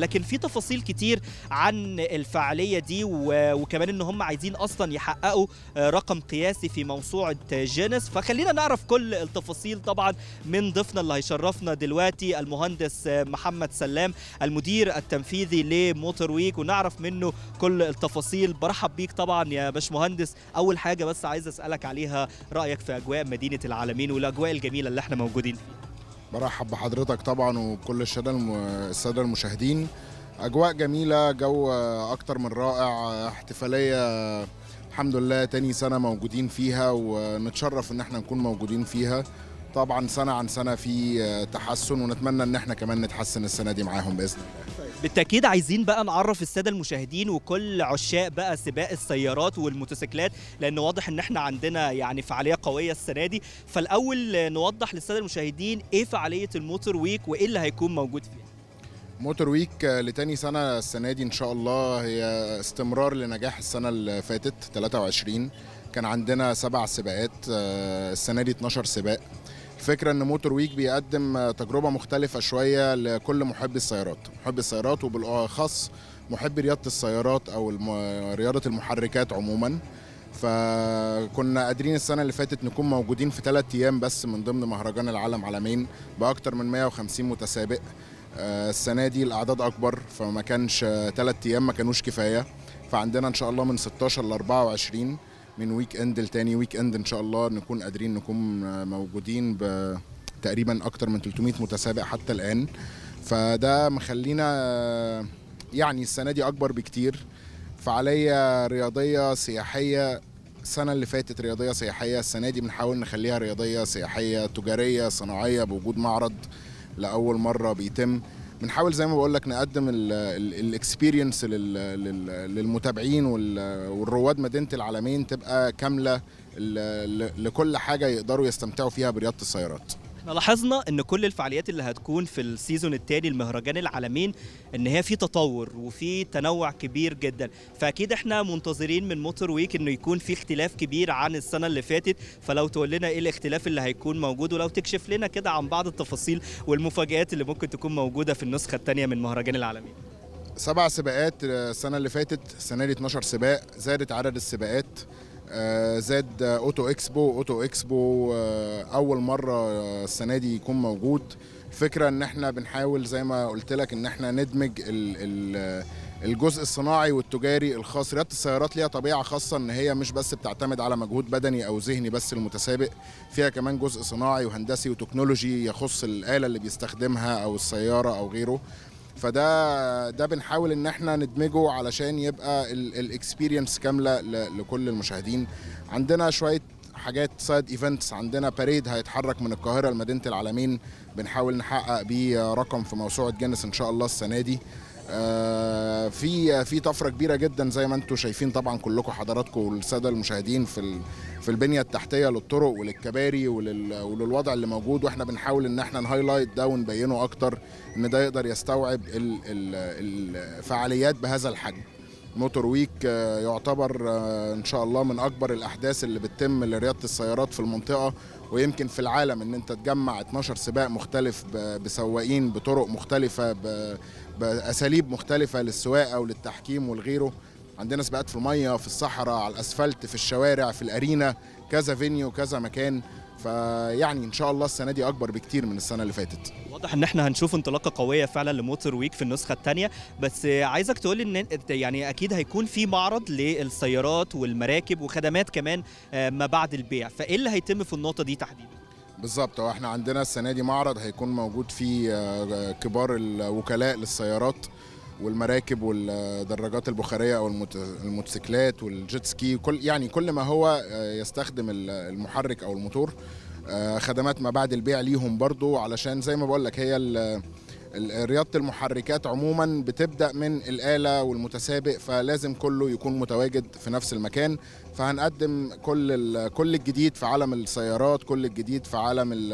لكن في تفاصيل كتير عن الفعالية دي وكمان ان هم عايزين اصلا يحققوا آه، رقم قياسي في موسوعة جينيس فخلينا نعرف كل التفاصيل طبعا من ضيفنا اللي هيشرفنا دلوقتي المهندس آه، محمد سلام المدير التنفيذي لموتور ويك ونعرف منه كل التفاصيل برحب بيك طبعا يا باشمهندس اول حاجة بس عايز اسألك عليها رأيك في اجواء مدينة العالمين والاجواء الجميلة اللي احنا موجودين فيها برحب بحضرتك طبعا وبكل الساده المشاهدين اجواء جميله جو اكتر من رائع احتفاليه الحمد لله تاني سنه موجودين فيها ونتشرف ان احنا نكون موجودين فيها طبعا سنه عن سنه في تحسن ونتمنى ان احنا كمان نتحسن السنه دي معاهم باذن الله بالتاكيد عايزين بقى نعرف الساده المشاهدين وكل عشاق بقى سباق السيارات والموتوسيكلات لان واضح ان احنا عندنا يعني فعاليه قويه السنه دي فالاول نوضح للساده المشاهدين ايه فعاليه الموتور ويك وايه اللي هيكون موجود فيها موتور ويك لتاني سنه السنه دي ان شاء الله هي استمرار لنجاح السنه اللي فاتت 23 كان عندنا سبع سباقات آه، السنه دي 12 سباق فكره ان موتور ويك بيقدم تجربه مختلفه شويه لكل محبي السيارات محبي السيارات وبالاخص محبي رياضه السيارات او رياضه المحركات عموما فكنا قادرين السنه اللي فاتت نكون موجودين في ثلاث ايام بس من ضمن مهرجان العالم عالمين باكثر من 150 متسابق آه، السنه دي الاعداد اكبر فما كانش ثلاث ايام ما كانوش كفايه فعندنا ان شاء الله من 16 ل 24 من ويك اند لتاني ويك اند ان شاء الله نكون قادرين نكون موجودين بتقريبا اكتر من 300 متسابق حتى الان فده مخلينا يعني السنه دي اكبر بكتير فعاليه رياضيه سياحيه السنه اللي فاتت رياضيه سياحيه السنه دي بنحاول نخليها رياضيه سياحيه تجاريه صناعيه بوجود معرض لاول مره بيتم بنحاول زي ما بقول لك نقدم الاكسبيرينس للمتابعين والرواد مدينه العالمين تبقى كامله لكل حاجه يقدروا يستمتعوا فيها برياضه السيارات احنا لاحظنا ان كل الفعاليات اللي هتكون في السيزون الثاني المهرجان العالمين ان هي في تطور وفي تنوع كبير جدا فاكيد احنا منتظرين من موتور ويك انه يكون في اختلاف كبير عن السنه اللي فاتت فلو تقول لنا ايه الاختلاف اللي هيكون موجود ولو تكشف لنا كده عن بعض التفاصيل والمفاجات اللي ممكن تكون موجوده في النسخه الثانيه من مهرجان العالمين سبع سباقات السنه اللي فاتت السنه دي 12 سباق زادت عدد السباقات آه، زاد اوتو اكسبو اوتو اكسبو آه، اول مره آه، السنه دي يكون موجود الفكره ان احنا بنحاول زي ما قلت لك ان احنا ندمج الجزء الصناعي والتجاري الخاص رياضه السيارات ليها طبيعه خاصه ان هي مش بس بتعتمد على مجهود بدني او ذهني بس المتسابق فيها كمان جزء صناعي وهندسي وتكنولوجي يخص الاله اللي بيستخدمها او السياره او غيره فده ده بنحاول ان احنا ندمجه علشان يبقى الاكسبيرينس كامله لكل المشاهدين عندنا شويه حاجات سايد ايفنتس عندنا باريد هيتحرك من القاهره لمدينه العالمين بنحاول نحقق بيه رقم في موسوعه جنس ان شاء الله السنه دي آه، في في طفره كبيره جدا زي ما انتم شايفين طبعا كلكم حضراتكم والساده المشاهدين في في البنيه التحتيه للطرق وللكباري ولل وللوضع اللي موجود واحنا بنحاول ان احنا نهايلايت ده ونبينه اكتر ان ده يقدر يستوعب الفعاليات بهذا الحجم موتور ويك آه، يعتبر آه، ان شاء الله من اكبر الاحداث اللي بتتم لرياضه السيارات في المنطقه ويمكن في العالم ان انت تجمع 12 سباق مختلف بسواقين بطرق مختلفه باساليب مختلفه للسواقه وللتحكيم ولغيره عندنا سباقات في الميه في الصحراء على الاسفلت في الشوارع في الارينا كذا فينيو كذا مكان فيعني ان شاء الله السنه دي اكبر بكتير من السنه اللي فاتت واضح ان احنا هنشوف انطلاقه قويه فعلا لموتور ويك في النسخه الثانيه بس عايزك تقول ان يعني اكيد هيكون في معرض للسيارات والمراكب وخدمات كمان آه، ما بعد البيع فايه اللي هيتم في النقطه دي تحديدا بالظبط هو احنا عندنا السنه دي معرض هيكون موجود فيه آه، آه، كبار الوكلاء للسيارات والمراكب والدراجات البخاريه او الموتوسيكلات والجيت سكي كل يعني كل ما هو آه، يستخدم المحرك او الموتور آه، خدمات ما بعد البيع ليهم برضو علشان زي ما بقول لك هي رياضه المحركات عموما بتبدا من الاله والمتسابق فلازم كله يكون متواجد في نفس المكان فهنقدم كل كل الجديد في عالم السيارات كل الجديد في عالم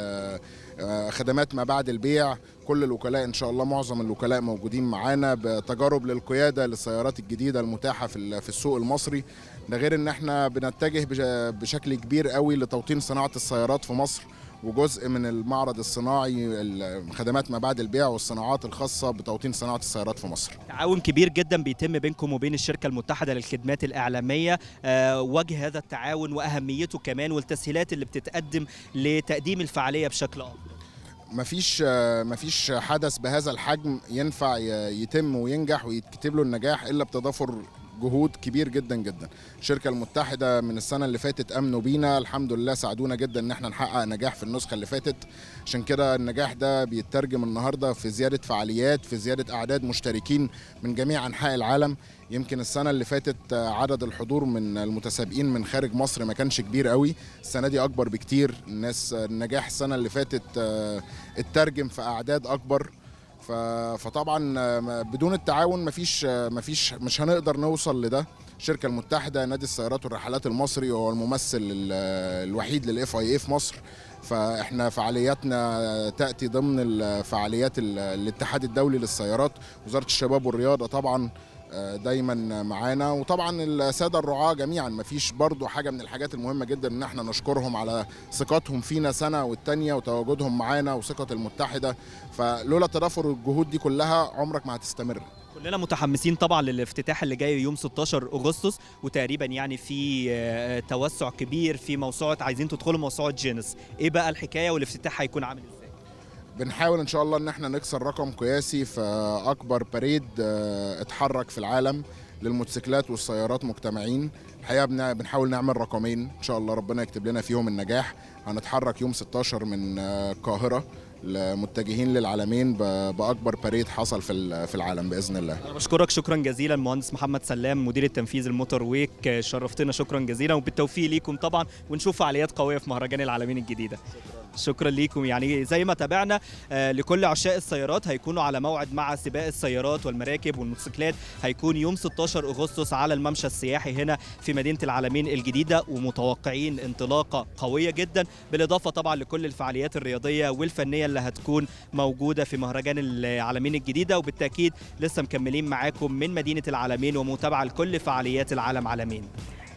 آه، خدمات ما بعد البيع كل الوكلاء ان شاء الله معظم الوكلاء موجودين معانا بتجارب للقياده للسيارات الجديده المتاحه في في السوق المصري ده غير ان احنا بنتجه بشكل كبير قوي لتوطين صناعه السيارات في مصر وجزء من المعرض الصناعي خدمات ما بعد البيع والصناعات الخاصه بتوطين صناعه السيارات في مصر. تعاون كبير جدا بيتم بينكم وبين الشركه المتحده للخدمات الاعلاميه آه، وجه هذا التعاون واهميته كمان والتسهيلات اللي بتتقدم لتقديم الفعاليه بشكل افضل. مفيش آه، مفيش حدث بهذا الحجم ينفع يتم وينجح ويتكتب له النجاح الا بتضافر جهود كبير جدا جدا الشركه المتحده من السنه اللي فاتت امنوا بينا الحمد لله ساعدونا جدا ان احنا نحقق نجاح في النسخه اللي فاتت عشان كده النجاح ده بيترجم النهارده في زياده فعاليات في زياده اعداد مشتركين من جميع انحاء العالم يمكن السنه اللي فاتت عدد الحضور من المتسابقين من خارج مصر ما كانش كبير قوي السنه دي اكبر بكتير الناس النجاح السنه اللي فاتت آه، اترجم في اعداد اكبر فطبعا بدون التعاون مفيش مفيش مش هنقدر نوصل لده الشركه المتحده نادي السيارات والرحلات المصري هو الممثل الوحيد للاف اي في مصر فاحنا فعالياتنا تاتي ضمن فعاليات الاتحاد الدولي للسيارات وزاره الشباب والرياضه طبعا دايما معانا وطبعا الساده الرعاه جميعا ما فيش برضو حاجه من الحاجات المهمه جدا ان احنا نشكرهم على ثقتهم فينا سنه والتانيه وتواجدهم معانا وثقه المتحده فلولا تضافر الجهود دي كلها عمرك ما هتستمر كلنا متحمسين طبعا للافتتاح اللي جاي يوم 16 اغسطس وتقريبا يعني في آه، توسع كبير في موسوعه عايزين تدخلوا موسوعه جينس ايه بقى الحكايه والافتتاح هيكون عامل ازاي بنحاول ان شاء الله ان احنا نكسر رقم قياسي في اكبر باريد آه، اتحرك في العالم للموتوسيكلات والسيارات مجتمعين الحقيقه بنحاول نعمل رقمين ان شاء الله ربنا يكتب لنا فيهم النجاح هنتحرك يوم 16 من آه، القاهره متجهين للعالمين باكبر باريد حصل في في العالم باذن الله. انا بشكرك شكرا جزيلا مهندس محمد سلام مدير التنفيذي الموتور ويك شرفتنا شكرا جزيلا وبالتوفيق ليكم طبعا ونشوف فعاليات قويه في مهرجان العالمين الجديده. شكرا. شكرا ليكم يعني زي ما تابعنا آه، لكل عشاق السيارات هيكونوا على موعد مع سباق السيارات والمراكب والموتوسيكلات هيكون يوم 16 اغسطس على الممشى السياحي هنا في مدينه العالمين الجديده ومتوقعين انطلاقه قويه جدا بالاضافه طبعا لكل الفعاليات الرياضيه والفنيه اللي هتكون موجوده في مهرجان العالمين الجديده وبالتاكيد لسه مكملين معاكم من مدينه العالمين ومتابعه لكل فعاليات العالم عالمين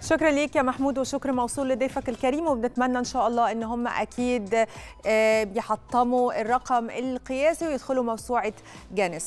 شكرا ليك يا محمود وشكر موصول لضيفك الكريم وبنتمنى ان شاء الله ان هم اكيد بيحطموا آه، الرقم القياسي ويدخلوا موسوعه جانس